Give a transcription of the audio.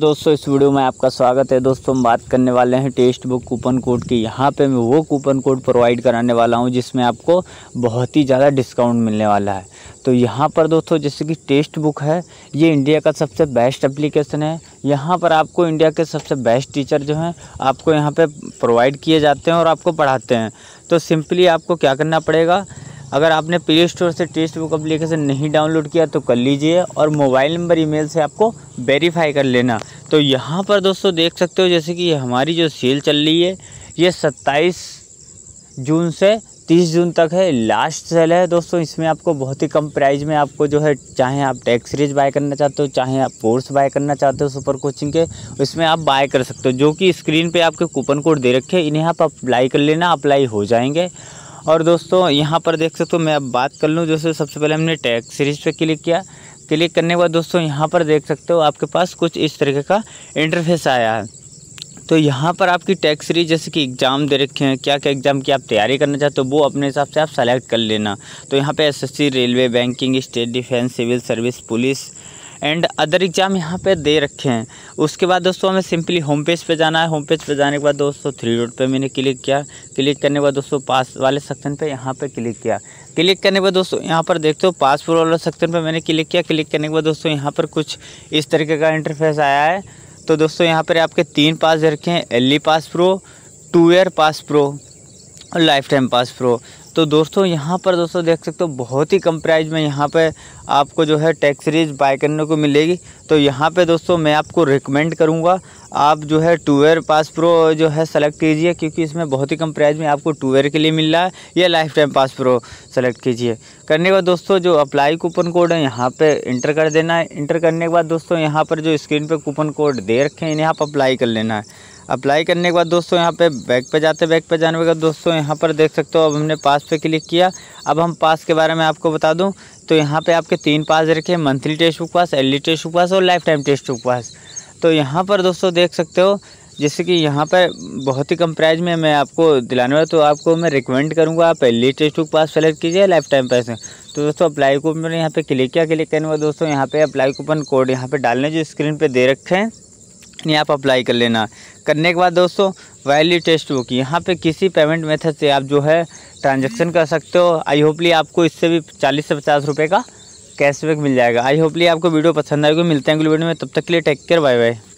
दोस्तों इस वीडियो में आपका स्वागत है दोस्तों हम बात करने वाले हैं टेस्ट बुक कूपन कोड की यहाँ पे मैं वो कूपन कोड प्रोवाइड कराने वाला हूँ जिसमें आपको बहुत ही ज़्यादा डिस्काउंट मिलने वाला है तो यहाँ पर दोस्तों जैसे कि टेस्ट बुक है ये इंडिया का सबसे बेस्ट एप्लीकेशन है यहाँ पर आपको इंडिया के सबसे बेस्ट टीचर जो हैं आपको यहाँ पर प्रोवाइड किए जाते हैं और आपको पढ़ाते हैं तो सिंपली आपको क्या करना पड़ेगा अगर आपने प्ले स्टोर से टेक्स्ट बुक अप्लीकेशन नहीं डाउनलोड किया तो कर लीजिए और मोबाइल नंबर ईमेल से आपको वेरीफाई कर लेना तो यहाँ पर दोस्तों देख सकते हो जैसे कि हमारी जो सेल चल रही है ये सत्ताईस जून से तीस जून तक है लास्ट सेल है दोस्तों इसमें आपको बहुत ही कम प्राइस में आपको जो है चाहे आप टैक्स सीरीज बाय करना चाहते हो चाहे आप कोर्स बाय करना चाहते हो सुपर कोचिंग के इसमें आप बाय कर सकते हो जो कि स्क्रीन पे आपके कूपन कोड दे रखे इन्हें आप अप्लाई कर लेना अप्लाई हो जाएंगे और दोस्तों यहाँ पर देख सकते हो मैं अब बात कर लूँ जैसे सबसे पहले हमने टैग सीरीज पे क्लिक किया क्लिक करने के बाद दोस्तों यहाँ पर देख सकते हो आपके पास कुछ इस तरीके का इंटरफेस आया है तो यहाँ पर आपकी टैग सीरीज जैसे कि एग्ज़ाम दे रखे हैं क्या क्या एग्ज़ाम की आप तैयारी करना चाहते हो वो अपने हिसाब से आप सेलेक्ट कर लेना तो यहाँ पर S railway banking state defence civil service police and other exam यहाँ पे दे रखे हैं उसके बाद दोस्तों हमें सिंपली होम पेज पे जाना है होम पेज पे जाने के बाद दोस्तों थ्री रोड पे मैंने क्लिक किया क्लिक करने के बाद दोस्तों पास वाले सेक्शन पे यहाँ पे क्लिक किया क्लिक करने के बाद दोस्तों यहाँ पर देखते हो पासपोर्ट वाले सेक्शन पर मैंने क्लिक किया क्लिक करने के बाद दोस्तों यहाँ पर कुछ इस तरीके का इंटरफेस आया है तो दोस्तों यहाँ पर आपके तीन पास दे रखे हैं L pass pro two year pass pro और लाइफ टाइम पास प्रो तो दोस्तों यहाँ पर दोस्तों देख सकते हो बहुत ही कम प्राइस में यहाँ पे आपको जो है टैक्स सीरीज बाय करने को मिलेगी तो यहाँ पे दोस्तों मैं आपको रिकमेंड करूँगा आप जो है टूवेयर पास प्रो जो है सेलेक्ट कीजिए क्योंकि इसमें बहुत ही कम प्राइस में आपको टूवेयर के लिए मिल रहा है या lifetime pass pro select कीजिए करने के बाद दोस्तों जो अप्लाई कूपन कोड है यहाँ पर इंटर कर देना है इंटर करने के बाद दोस्तों यहाँ पर जो स्क्रीन पर कूपन कोड दे रखे हैं इन्हें आप अप्लाई कर लेना है अप्लाई करने के बाद दोस्तों यहाँ पे बैक पे जाते बैक पे जाने के बाद दोस्तों यहाँ पर देख सकते हो अब हमने पास पे क्लिक किया अब हम पास के बारे में आपको बता दूँ तो यहाँ पे आपके तीन पास रखे monthly Testbook pass L Testbook pass और lifetime Testbook pass तो यहाँ पर दोस्तों देख सकते हो जैसे कि यहाँ पर बहुत ही कम प्राइस में मैं आपको दिलाने वाला तो आपको मैं रिकमेंड करूँगा आप L Testbook pass select कीजिए लाइफ टाइम पास तो दोस्तों अप्लाई कूपन यहाँ पर क्लिक किया क्लिक करने के दोस्तों यहाँ पर अप्लाई कूपन कोड यहाँ पर डालने जो स्क्रीन पर दे रखे हैं नहीं आप अप्लाई कर लेना करने के बाद दोस्तों वैल्यू टेस्ट बुक यहाँ पे किसी पेमेंट मेथड से आप जो है ट्रांजेक्शन कर सकते हो आई होपली आपको इससे भी चालीस से पचास रुपये का कैशबैक मिल जाएगा आई होपली आपको वीडियो पसंद आएगी तो मिलते हैं अगले वीडियो में तब तक के लिए टेक केयर बाय बाय